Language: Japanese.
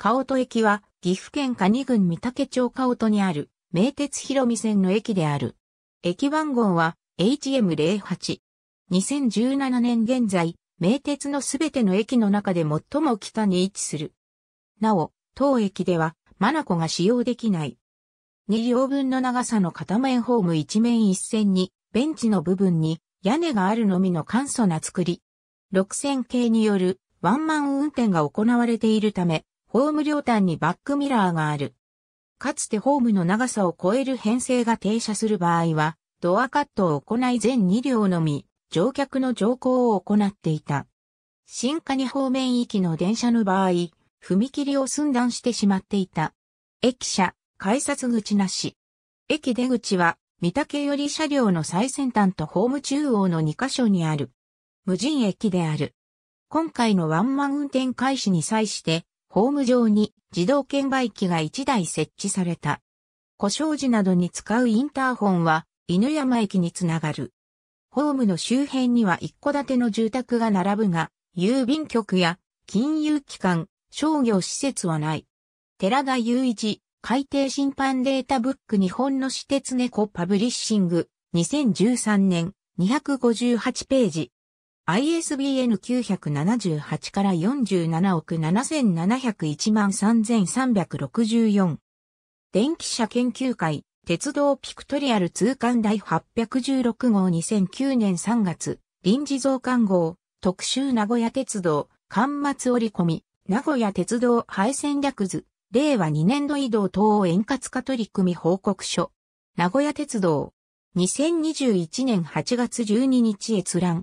カオト駅は、岐阜県蟹郡三竹町カオトにある、名鉄広見線の駅である。駅番号は、HM08。2017年現在、名鉄のすべての駅の中で最も北に位置する。なお、当駅では、マナコが使用できない。2両分の長さの片面ホーム一面一線に、ベンチの部分に屋根があるのみの簡素な作り。6000系によるワンマン運転が行われているため、ホーム両端にバックミラーがある。かつてホームの長さを超える編成が停車する場合は、ドアカットを行い全2両のみ、乗客の乗降を行っていた。新蟹方面行きの電車の場合、踏切を寸断してしまっていた。駅舎、改札口なし。駅出口は、三宅より車両の最先端とホーム中央の2箇所にある。無人駅である。今回のワンマン運転開始に際して、ホーム上に自動券売機が1台設置された。故障時などに使うインターホンは犬山駅につながる。ホームの周辺には一戸建ての住宅が並ぶが、郵便局や金融機関、商業施設はない。寺田雄一、海底審判データブック日本の私鉄猫パブリッシング、2013年、258ページ。ISBN 978から47億7701万3364。電気車研究会、鉄道ピクトリアル通貫第816号2009年3月、臨時増刊号、特集名古屋鉄道、刊末折り込み、名古屋鉄道廃線略図、令和2年度移動等円滑化取り組み報告書。名古屋鉄道、2021年8月12日閲覧。